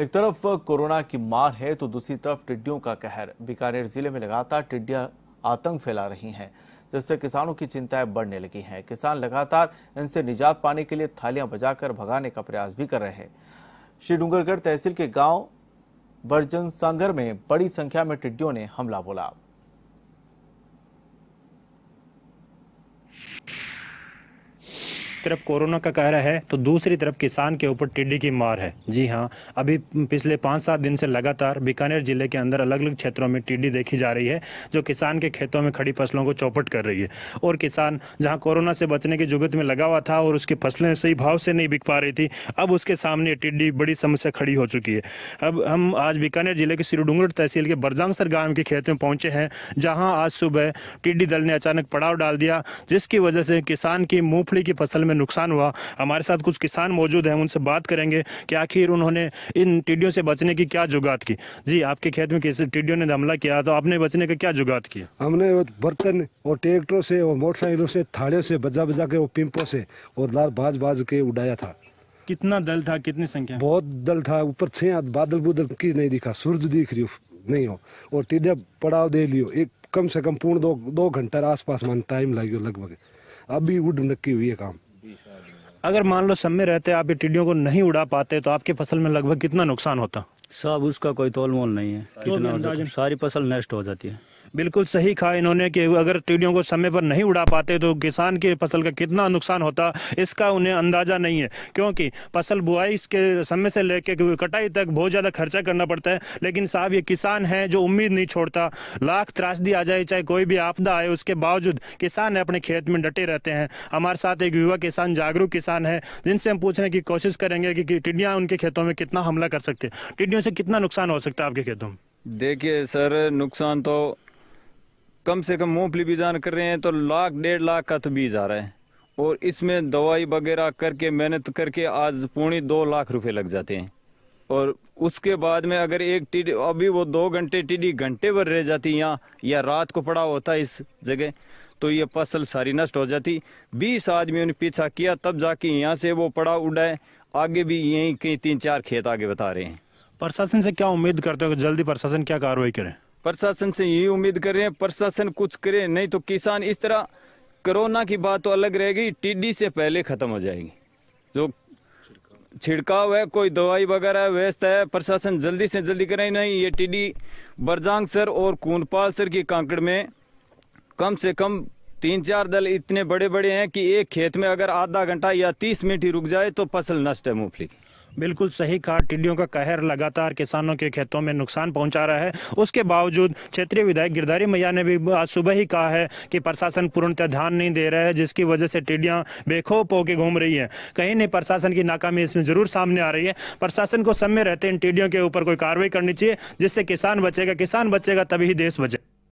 एक तरफ कोरोना की मार है तो दूसरी तरफ टिड्डियों का कहर बीकानेर जिले में लगातार टिड्डियां आतंक फैला रही हैं जिससे किसानों की चिंताएं बढ़ने लगी हैं किसान लगातार इनसे निजात पाने के लिए थालियां बजाकर भगाने का प्रयास भी कर रहे हैं श्री डूंगरगढ़ तहसील के गांव बर्जन सांगर में बड़ी संख्या में टिड्डियों ने हमला बोला तरफ कोरोना का कहरा है तो दूसरी तरफ किसान के ऊपर टिड्डी की मार है जी हाँ अभी पिछले पाँच सात दिन से लगातार बीकानेर जिले के अंदर अलग अलग क्षेत्रों में टिड्डी देखी जा रही है जो किसान के खेतों में खड़ी फसलों को चौपट कर रही है और किसान जहाँ कोरोना से बचने की जुगत में लगा हुआ था और उसकी फसलें सही भाव से नहीं बिक पा रही थी अब उसके सामने टिड्डी बड़ी समस्या खड़ी हो चुकी है अब हम आज बीकानेर जिले के सिरुडूंगर तहसील के बरजांगसर गांव के खेत में पहुंचे हैं जहाँ आज सुबह टिड्डी दल ने अचानक पड़ाव डाल दिया जिसकी वजह से किसान की मूंगफली की फसल में में नुकसान हुआ हमारे साथ कुछ किसान मौजूद हैं उनसे बात करेंगे कि आखिर उन्होंने इन टिड्डियों से बचने की क्या जुगात की जी आपके खेत में किसी टिड्डियों ने हमला किया तो आपने बचने का क्या जुगात किया हमने बर्तन और ट्रैक्टरों से और मोटरसाइकिलों से थाड़ियों से बजा बजा के और पिंपों से और लार बाज बाज के उड़ाया था कितना दल था कितनी संख्या बहुत दल था ऊपर छह बादल बुदल की नहीं दिखा सूरज दिख रही नहीं हो और टिड्डिया पड़ाव दे लियो एक कम से कम पूर्ण दो दो घंटा आसपास मान टाइम लगे लगभग अभी उड़ नक्की हुई है काम अगर मान लो सब में रहते आप ये टिड्डियों को नहीं उड़ा पाते तो आपकी फसल में लगभग कितना नुकसान होता साहब उसका कोई तोल मोल नहीं है तो कितना मतलब सारी फसल नष्ट हो जाती है बिल्कुल सही कहा इन्होंने कि अगर टिड्डियों को समय पर नहीं उड़ा पाते तो किसान के फसल का कितना नुकसान होता इसका उन्हें अंदाज़ा नहीं है क्योंकि फसल बुआई के समय से लेकर कटाई तक बहुत ज़्यादा खर्चा करना पड़ता है लेकिन साहब ये किसान है जो उम्मीद नहीं छोड़ता लाख त्रासदी आ जाए चाहे कोई भी आपदा आए उसके बावजूद किसान अपने खेत में डटे रहते हैं हमारे साथ एक युवा किसान जागरूक किसान है जिनसे हम पूछने की कोशिश करेंगे कि टिड्डियाँ उनके खेतों में कितना हमला कर सकते हैं टिड्डियों से कितना नुकसान हो सकता है आपके खेतों में देखिए सर नुकसान तो कम से कम मूंगफली बीज कर रहे हैं तो लाख डेढ़ लाख का तो बीज आ रहा है और इसमें दवाई वगैरह करके मेहनत करके आज पौने दो लाख रुपए लग जाते हैं और उसके बाद में अगर एक टिड अभी वो दो घंटे टिड्डी घंटे भर रह जाती यहाँ या रात को पड़ा होता इस जगह तो ये फसल सारी नष्ट हो जाती बीस आदमियों ने पीछा किया तब जाके यहाँ से वो पड़ा उड़ाए आगे भी यहीं कहीं तीन चार खेत आगे बता रहे हैं प्रशासन से क्या उम्मीद करते हो जल्दी प्रशासन क्या कार्रवाई करे प्रशासन से यही उम्मीद कर रहे हैं प्रशासन कुछ करे नहीं तो किसान इस तरह कोरोना की बात तो अलग रहेगी टीडी से पहले ख़त्म हो जाएगी जो छिड़काव है कोई दवाई वगैरह व्यस्त है प्रशासन जल्दी से जल्दी करे नहीं ये टीडी बरजांग सर और कूनपाल सर की कांकड़ में कम से कम तीन चार दल इतने बड़े बड़े हैं कि एक खेत में अगर आधा घंटा या तीस मिनट ही रुक जाए तो फसल नष्ट है मूंगफली की बिल्कुल सही कहा टिड्डियों का कहर लगातार किसानों के खेतों में नुकसान पहुंचा रहा है उसके बावजूद क्षेत्रीय विधायक गिरधारी मैया ने भी आज सुबह ही कहा है कि प्रशासन पूर्णतः ध्यान नहीं दे रहा है जिसकी वजह से टिड्डियां बेखौफ होकर घूम रही हैं कहीं नहीं प्रशासन की नाकामी इसमें जरूर सामने आ रही है प्रशासन को समय रहते इन टिड्डियों के ऊपर कोई कार्रवाई करनी चाहिए जिससे किसान बचेगा किसान बचेगा तभी देश बचेगा